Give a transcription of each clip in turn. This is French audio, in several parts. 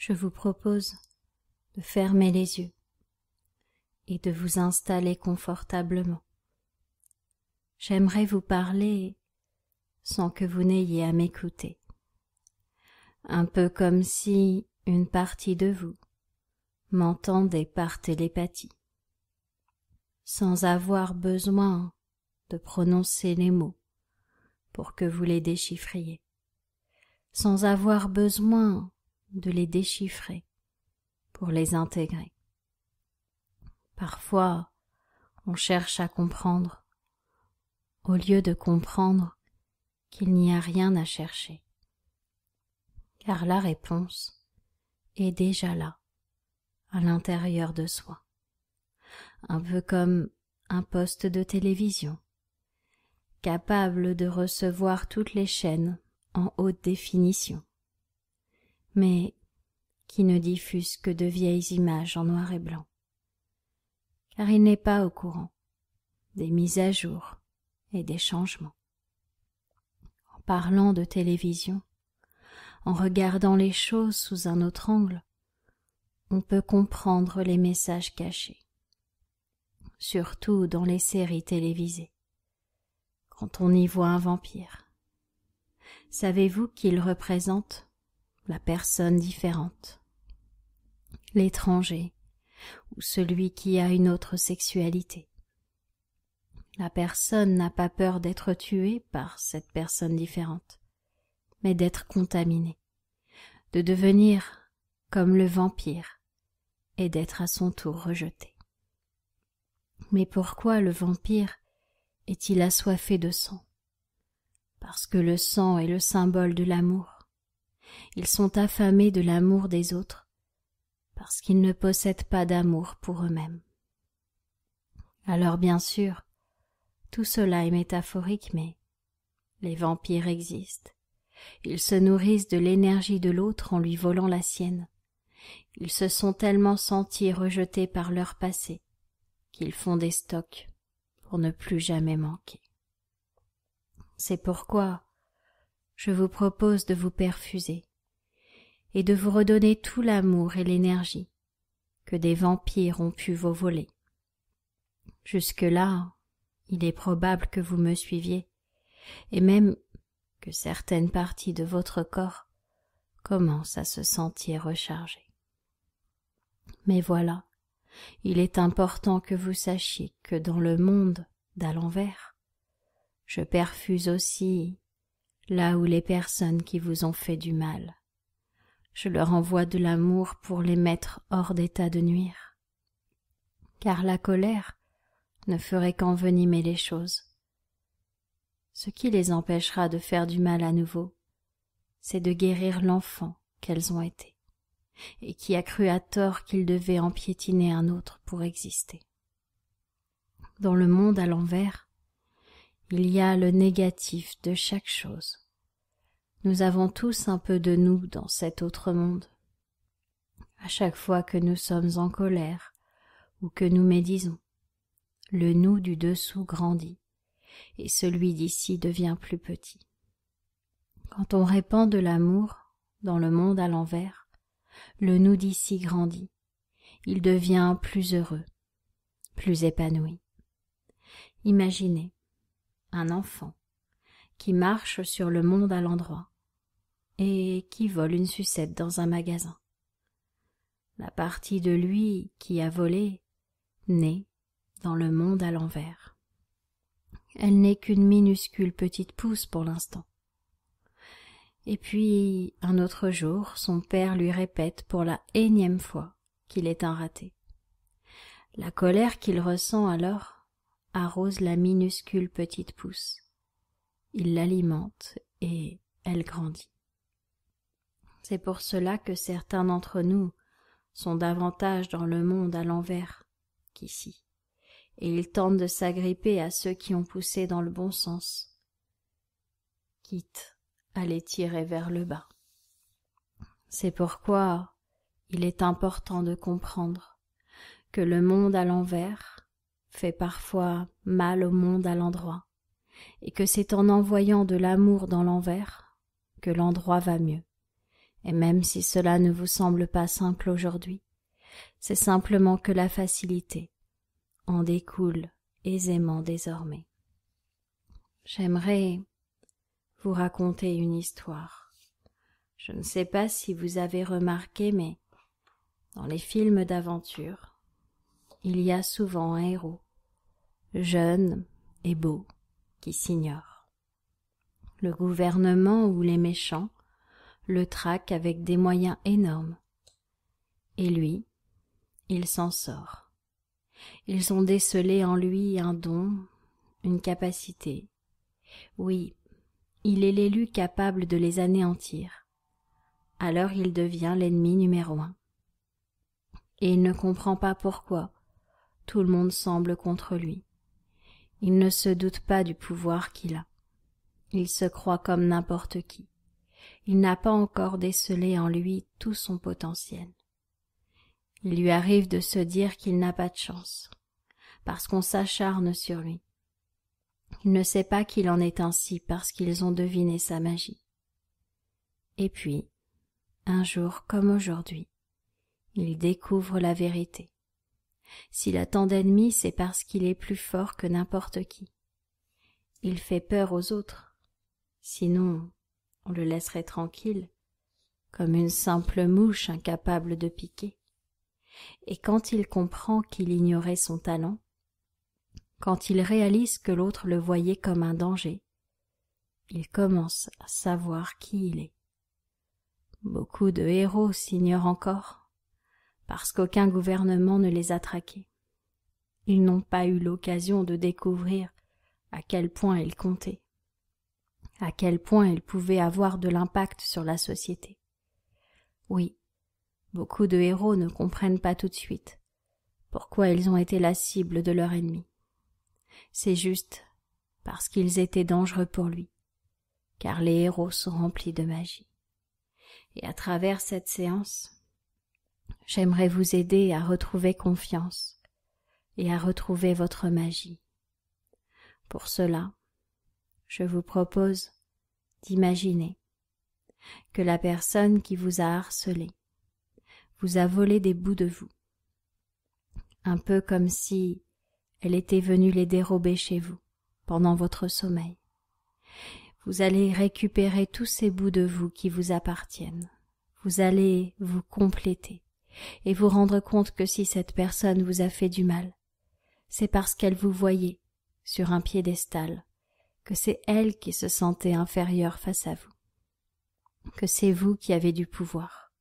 je vous propose de fermer les yeux et de vous installer confortablement. J'aimerais vous parler sans que vous n'ayez à m'écouter, un peu comme si une partie de vous m'entendait par télépathie, sans avoir besoin de prononcer les mots pour que vous les déchiffriez, sans avoir besoin de les déchiffrer pour les intégrer. Parfois, on cherche à comprendre au lieu de comprendre qu'il n'y a rien à chercher, car la réponse est déjà là, à l'intérieur de soi, un peu comme un poste de télévision, capable de recevoir toutes les chaînes en haute définition mais qui ne diffuse que de vieilles images en noir et blanc car il n'est pas au courant des mises à jour et des changements. En parlant de télévision, en regardant les choses sous un autre angle, on peut comprendre les messages cachés, surtout dans les séries télévisées. Quand on y voit un vampire, savez-vous qu'il représente la personne différente, l'étranger ou celui qui a une autre sexualité. La personne n'a pas peur d'être tuée par cette personne différente, mais d'être contaminée, de devenir comme le vampire et d'être à son tour rejeté. Mais pourquoi le vampire est-il assoiffé de sang Parce que le sang est le symbole de l'amour ils sont affamés de l'amour des autres, parce qu'ils ne possèdent pas d'amour pour eux-mêmes. Alors bien sûr, tout cela est métaphorique, mais les vampires existent. Ils se nourrissent de l'énergie de l'autre en lui volant la sienne. Ils se sont tellement sentis rejetés par leur passé qu'ils font des stocks pour ne plus jamais manquer. C'est pourquoi je vous propose de vous perfuser et de vous redonner tout l'amour et l'énergie que des vampires ont pu vous voler. Jusque-là, il est probable que vous me suiviez, et même que certaines parties de votre corps commencent à se sentir rechargées. Mais voilà, il est important que vous sachiez que dans le monde d'à l'envers, je perfuse aussi là où les personnes qui vous ont fait du mal. Je leur envoie de l'amour pour les mettre hors d'état de nuire. Car la colère ne ferait qu'envenimer les choses. Ce qui les empêchera de faire du mal à nouveau, c'est de guérir l'enfant qu'elles ont été, et qui a cru à tort qu'il devait empiétiner un autre pour exister. Dans le monde à l'envers, il y a le négatif de chaque chose. Nous avons tous un peu de nous dans cet autre monde. À chaque fois que nous sommes en colère ou que nous médisons, le nous du dessous grandit et celui d'ici devient plus petit. Quand on répand de l'amour dans le monde à l'envers, le nous d'ici grandit, il devient plus heureux, plus épanoui. Imaginez, un enfant, qui marche sur le monde à l'endroit, et qui vole une sucette dans un magasin. La partie de lui qui a volé naît dans le monde à l'envers. Elle n'est qu'une minuscule petite pousse pour l'instant. Et puis, un autre jour, son père lui répète pour la énième fois qu'il est un raté. La colère qu'il ressent alors arrose la minuscule petite pousse. Il l'alimente et elle grandit. C'est pour cela que certains d'entre nous sont davantage dans le monde à l'envers qu'ici, et ils tentent de s'agripper à ceux qui ont poussé dans le bon sens, quitte à les tirer vers le bas. C'est pourquoi il est important de comprendre que le monde à l'envers fait parfois mal au monde à l'endroit, et que c'est en envoyant de l'amour dans l'envers que l'endroit va mieux. Et même si cela ne vous semble pas simple aujourd'hui, c'est simplement que la facilité en découle aisément désormais. J'aimerais vous raconter une histoire. Je ne sais pas si vous avez remarqué, mais dans les films d'aventure, il y a souvent un héros, jeune et beau, qui s'ignore. Le gouvernement ou les méchants le traquent avec des moyens énormes. Et lui, il s'en sort. Ils ont décelé en lui un don, une capacité. Oui, il est l'élu capable de les anéantir. Alors il devient l'ennemi numéro un. Et il ne comprend pas pourquoi, tout le monde semble contre lui. Il ne se doute pas du pouvoir qu'il a. Il se croit comme n'importe qui. Il n'a pas encore décelé en lui tout son potentiel. Il lui arrive de se dire qu'il n'a pas de chance, parce qu'on s'acharne sur lui. Il ne sait pas qu'il en est ainsi parce qu'ils ont deviné sa magie. Et puis, un jour comme aujourd'hui, il découvre la vérité. S'il a tant d'ennemis, c'est parce qu'il est plus fort que n'importe qui. Il fait peur aux autres. Sinon, on le laisserait tranquille, comme une simple mouche incapable de piquer. Et quand il comprend qu'il ignorait son talent, quand il réalise que l'autre le voyait comme un danger, il commence à savoir qui il est. Beaucoup de héros s'ignorent encore parce qu'aucun gouvernement ne les a traqués. Ils n'ont pas eu l'occasion de découvrir à quel point ils comptaient, à quel point ils pouvaient avoir de l'impact sur la société. Oui, beaucoup de héros ne comprennent pas tout de suite pourquoi ils ont été la cible de leur ennemi. C'est juste parce qu'ils étaient dangereux pour lui, car les héros sont remplis de magie. Et à travers cette séance, j'aimerais vous aider à retrouver confiance et à retrouver votre magie. Pour cela, je vous propose d'imaginer que la personne qui vous a harcelé vous a volé des bouts de vous, un peu comme si elle était venue les dérober chez vous pendant votre sommeil. Vous allez récupérer tous ces bouts de vous qui vous appartiennent. Vous allez vous compléter et vous rendre compte que si cette personne vous a fait du mal, c'est parce qu'elle vous voyait sur un piédestal, que c'est elle qui se sentait inférieure face à vous, que c'est vous qui avez du pouvoir.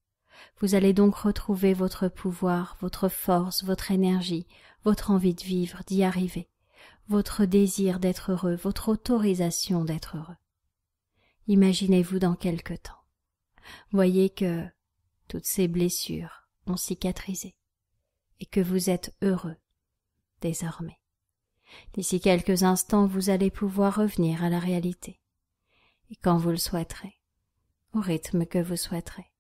Vous allez donc retrouver votre pouvoir, votre force, votre énergie, votre envie de vivre, d'y arriver, votre désir d'être heureux, votre autorisation d'être heureux. Imaginez-vous dans quelque temps. Voyez que toutes ces blessures, cicatrisé et que vous êtes heureux désormais. D'ici quelques instants, vous allez pouvoir revenir à la réalité et quand vous le souhaiterez, au rythme que vous souhaiterez,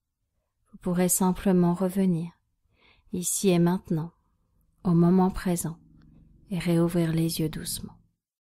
vous pourrez simplement revenir ici et maintenant, au moment présent, et réouvrir les yeux doucement.